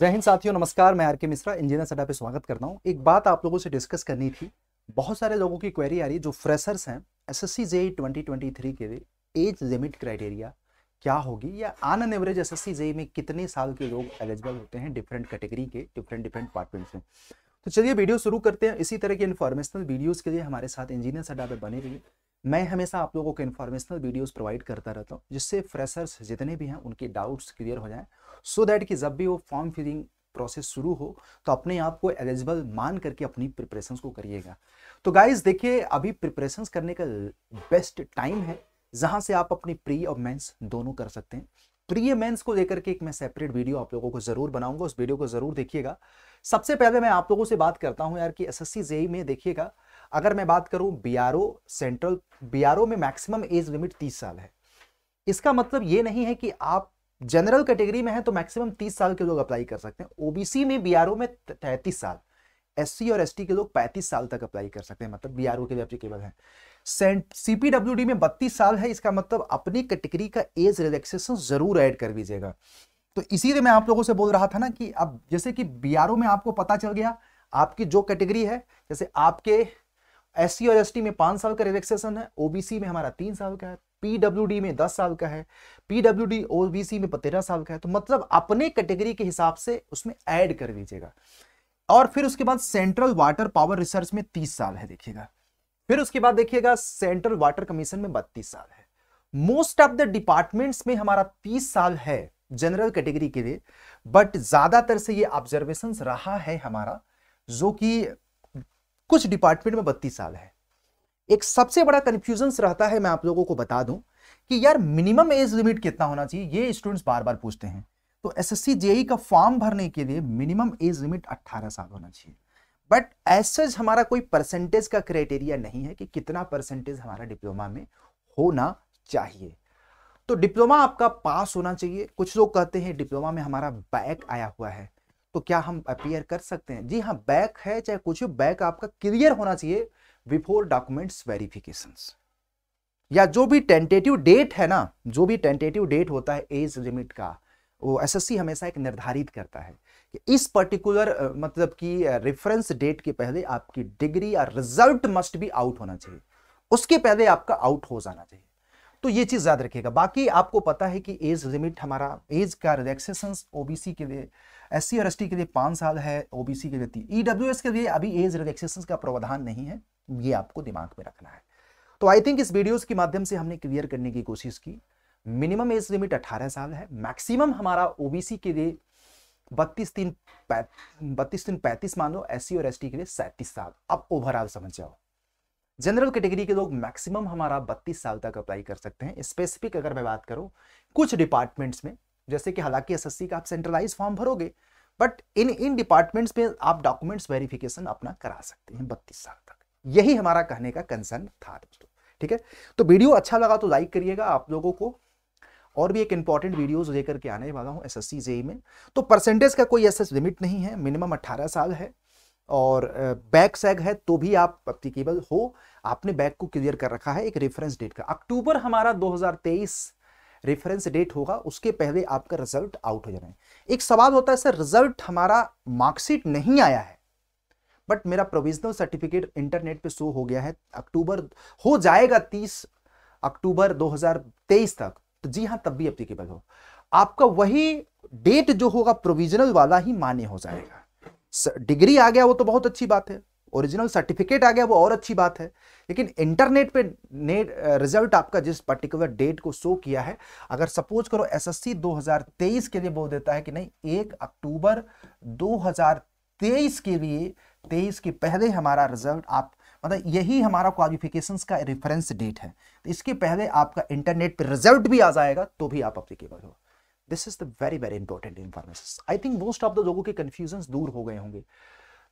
जय हिंद साथियों नमस्कार मैं आरके मिश्रा इंजीनियर सडा पे स्वागत करता हूँ एक बात आप लोगों से डिस्कस करनी थी बहुत सारे लोगों की क्वेरी आ रही है जो फ्रेशर्स हैं S S C JE twenty twenty three के एज लिमिट क्राइटेरिया क्या होगी या on an average S S C J में कितने साल के लोग एलिजिबल होते हैं डिफरेंट कैटेगरी के डिफरेंट डिफरेंट डिपार्टमेंट्स में तो चलिए वीडियो शुरू करते हैं इसी तरह के इन्फॉर्मेशनल वीडियोज़ के लिए हमारे साथ इंजीनियर सडा पे बने रहिए मैं हमेशा आप लोगों को इन्फॉर्मेशनल वीडियोस प्रोवाइड करता रहता हूँ जिससे फ्रेशर्स जितने भी हैं उनके डाउट्स क्लियर हो जाएं सो so दैट कि जब भी वो फॉर्म फिलिंग प्रोसेस शुरू हो तो अपने आप को एलिजिबल मान करके अपनी प्रिपरेशन को करिएगा तो गाइज देखिए अभी प्रिपरेशन करने का बेस्ट टाइम है जहाँ से आप अपनी प्री और मैं दोनों कर सकते हैं प्री मेंस को लेकर के एक मैं सेपरेट वीडियो आप लोगों को जरूर बनाऊंगा उस वीडियो को जरूर देखिएगा सबसे पहले मैं आप लोगों से बात करता हूँ यार कि एस एस e में देखिएगा अगर मैं बात करूं बीआरओ सेंट्रल बीआरओ में मैक्सिमम एज लिमिट 30 साल है इसका मतलब ये नहीं है कि आप जनरल कैटेगरी में है तो मैक्सिमम 30 साल के लोग अप्लाई कर सकते हैं ओबीसी में बीआरओ में तैतीस साल एससी और एसटी के लोग 35 साल तक अप्लाई कर सकते हैं मतलब बीआरओ के लिए अप्लीकेबल है सीपीडब्ल्यूडी में 32 साल है इसका मतलब अपनी कैटेगरी का एज रिलैक्सेशन जरूर ऐड कर दीजिएगा तो इसीलिए मैं आप लोगों से बोल रहा था ना कि अब जैसे कि बीआरओ में आपको पता चल गया आपकी जो कैटेगरी है जैसे आपके एस सी और एस में पांच साल का रिलेक्सेशन है ओबीसी में हमारा तीन साल का है डी में दस साल का है बी ओबीसी में तेरह साल का है तो मतलब अपने कैटेगरी के हिसाब से उसमें ऐड कर दीजिएगा और फिर उसके बाद सेंट्रल वाटर पावर रिसर्च में तीस साल है देखिएगा फिर उसके बाद देखिएगा सेंट्रल वाटर कमीशन में बत्तीस साल है मोस्ट ऑफ द डिपार्टमेंट्स में हमारा तीस साल है जनरल कैटेगरी के लिए बट ज्यादातर से ये ऑब्जर्वेशन रहा है हमारा जो कि कुछ डिपार्टमेंट में बत्तीस साल है एक सबसे बड़ा कंफ्यूजन रहता है मैं आप लोगों को बता दूं कि यार मिनिमम एज लिमिट कितना होना चाहिए ये स्टूडेंट्स बार बार पूछते हैं तो एस जेई e का फॉर्म भरने के लिए मिनिमम एज लिमिट 18 साल होना चाहिए बट ऐसे हमारा कोई परसेंटेज का क्राइटेरिया नहीं है कि कितना परसेंटेज हमारा डिप्लोमा में होना चाहिए तो डिप्लोमा आपका पास होना चाहिए कुछ लोग कहते हैं डिप्लोमा में हमारा बैक आया हुआ है तो क्या हम अपीयर कर सकते हैं जी हाँ बैक है चाहे कुछ भी बैक आपका क्लियर होना चाहिए बिफोर डॉक्यूमेंट्स वेरिफिकेशन या जो भी टेंटेटिव डेट है ना जो भी टेंटेटिव डेट होता है एज लिमिट का वो एसएससी हमेशा एक निर्धारित करता है कि इस पर्टिकुलर मतलब कि रेफरेंस डेट के पहले आपकी डिग्री या रिजल्ट मस्ट भी आउट होना चाहिए उसके पहले आपका आउट हो जाना चाहिए तो ये चीज़ याद रखिएगा बाकी आपको पता है कि एज लिमिट हमारा एज का रिलैक्सेशन ओबीसी के लिए एस सी और एस के लिए पाँच साल है ओबीसी के लिए तीन ई e के लिए अभी एज रिलैक्सेशन का प्रावधान नहीं है ये आपको दिमाग में रखना है तो आई थिंक इस वीडियोज के माध्यम से हमने क्लियर करने की कोशिश की मिनिमम एज लिमिट 18 साल है मैक्सिमम हमारा ओबीसी के लिए बत्तीस तीन बत्तीस तीन पैंतीस मान लो एस और एस के लिए सैंतीस साल अब ओवरऑल समझ जाओ जनरल कैटेगरी के लोग मैक्सिमम हमारा 32 साल तक अप्लाई कर सकते हैं स्पेसिफिक अगर मैं बात करूं कुछ डिपार्टमेंट्स में जैसे कि हालांकि एस का आप सेंट्रलाइज फॉर्म भरोगे बट इन इन डिपार्टमेंट्स में आप डॉक्यूमेंट्स वेरिफिकेशन अपना करा सकते हैं बत्तीस साल तक यही हमारा कहने का कंसर्न था दोस्तों ठीक है तो वीडियो अच्छा लगा तो लाइक करिएगा आप लोगों को और भी एक इंपॉर्टेंट वीडियोस लेकर के आने वाला हूँ एस एस में तो परसेंटेज का कोई एस लिमिट नहीं है मिनिमम अट्ठारह साल है और बैक सैग है तो भी आप एप्लीकेबल हो आपने बैक को क्लियर कर रखा है एक रेफरेंस डेट का अक्टूबर हमारा 2023 रेफरेंस डेट होगा उसके पहले आपका रिजल्ट आउट हो जाना है एक सवाल होता है सर रिजल्ट हमारा मार्कशीट नहीं आया है बट मेरा प्रोविजनल सर्टिफिकेट इंटरनेट पे शो हो गया है अक्टूबर हो जाएगा 30 अक्टूबर 2023 तक तो जी हाँ तब भी अप्लीकेबल हो आपका वही डेट जो होगा प्रोविजनल वाला ही मान्य हो जाएगा डिग्री आ गया वो तो बहुत अच्छी बात है ओरिजिनल सर्टिफिकेट आ गया वो और अच्छी बात है लेकिन इंटरनेट पे नेट रिजल्ट आपका जिस पर्टिकुलर डेट को शो किया है अगर सपोज करो एसएससी 2023 के लिए बोल देता है कि नहीं एक अक्टूबर 2023 के लिए 23 के पहले हमारा रिजल्ट आप मतलब यही हमारा क्वालिफिकेशंस का रेफरेंस डेट है तो इसके पहले आपका इंटरनेट पर रिजल्ट भी आ जाएगा तो भी आप अप्लीकेबल हो this is the very very important information I think most of the लोगों के कन्फ्यूजन दूर हो गए होंगे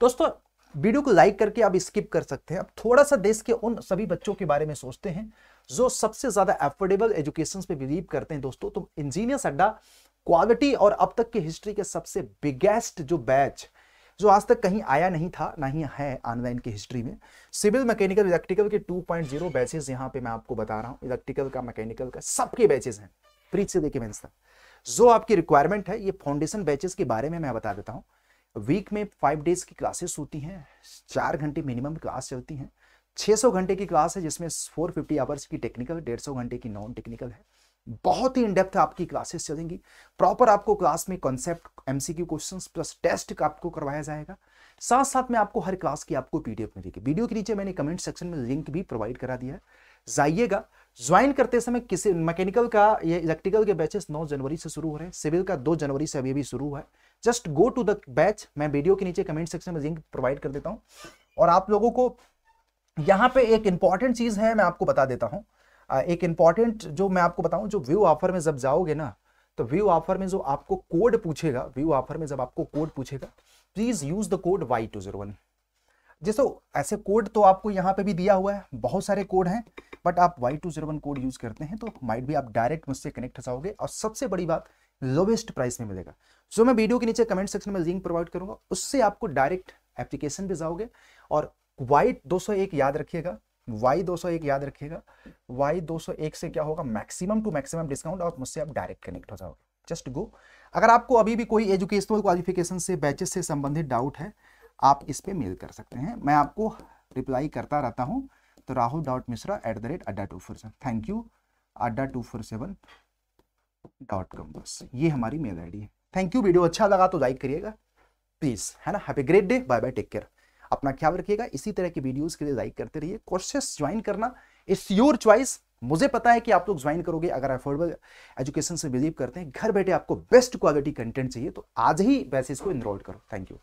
दोस्तों वीडियो को लाइक करके आप स्किप कर सकते हैं अब थोड़ा सा देश के उन सभी बच्चों के बारे में सोचते हैं जो सबसे ज़्यादा एफोर्डेबल एजुकेशन पे बिलीव करते हैं दोस्तों तो इंजीनियर अड्डा क्वालिटी और अब तक की हिस्ट्री के सबसे बिगेस्ट जो बैच जो आज तक कहीं आया नहीं था ना ही है ऑनलाइन की हिस्ट्री में सिविल मैकेनिकल इलेक्ट्रिकल के 2.0 बैचेज यहाँ पे मैं आपको बता रहा हूँ इलेक्ट्रिकल का मैकेनिकल का सबके बैचेज हैं प्रीत से लेके मेन्स तक जो आपकी रिक्वायरमेंट है ये फाउंडेशन बैचेस के बारे में मैं बता देता हूँ वीक में फाइव डेज की क्लासेस होती हैं चार घंटे मिनिमम क्लास चलती हैं 600 घंटे की क्लास है जिसमें 450 फिफ्टी आवर्स की टेक्निकल डेढ़ सौ घंटे की नॉन टेक्निकल है बहुत ही इनडेप्थ आपकी क्लासेस चलेंगी प्रॉपर आपको क्लास में concept MCQ questions plus test आपको करवाया जाएगा साथ साथ में आपको हर क्लास की आपको पीडीएफ मिलेगी वीडियो के नीचे मैंने कमेंट सेक्शन में लिंक भी प्रोवाइड करा दिया है जाइएगा ज्वाइन करते समय किसी मैकेनिकल का या इलेक्ट्रिकल के बैचेस नौ जनवरी से शुरू हो रहे हैं सिविल का दो जनवरी से अभी भी शुरू हुआ है just go to the batch मैं वीडियो के नीचे कमेंट सेक्शन में लिंक प्रोवाइड कर देता हूँ और आप लोगों को यहाँ पे एक इंपॉर्टेंट चीज़ है मैं आपको बता देता हूँ एक इंपॉर्टेंट जो मैं आपको बताऊँ जो व्यू ऑफर में जब जाओगे ना तो व्यू ऑफर में जो आपको कोड पूछेगा व्यू ऑफर में जब आपको कोड पूछेगा please use the code Y two zero one जैसे ऐसे कोड तो आपको यहाँ पे भी दिया हुआ है बहुत सारे कोड हैं बट आप Y two zero one code use करते हैं तो माइट भी आप डायरेक्ट मुझसे कनेक्ट हो जाओगे और सबसे बड़ी बात लोवेस्ट प्राइस में मिलेगा सो मैं वीडियो के नीचे कमेंट सेक्शन में लिंक प्रोवाइड करूंगा उससे आपको डायरेक्ट एप्लीकेशन भी जाओगे और वाई 201 याद रखिएगा वाई 201 याद रखिएगा वाई 201 से क्या होगा मैक्सिमम टू मैक्सिमम डिस्काउंट और मुझसे आप डायरेक्ट कनेक्ट हो जाओगे जस्ट गो अगर आपको अभी भी कोई एजुकेशनल क्वालिफिकेशन से बैचेस से संबंधित डाउट है आप इस पर मेल कर सकते हैं मैं आपको रिप्लाई करता रहता हूँ तो Rahul dot Mishra at the rate Adda two four seven thank you Adda two four seven dot com बस ये हमारी मेल आई है थैंक यू वीडियो अच्छा लगा तो लाइक करिएगा प्लीज़ है ना happy great day bye bye take care अपना ख्याल रखिएगा इसी तरह की वीडियोस के लिए लाइक करते रहिए कोर्सेस ज्वाइन करना इट्स योर चॉइस मुझे पता है कि आप लोग ज्वाइन करोगे अगर अफोर्डेबल एजुकेशन से बिलीव करते हैं घर बैठे आपको बेस्ट क्वालिटी कंटेंट चाहिए तो आज ही वैसे इसको इनरोल करो थैंक यू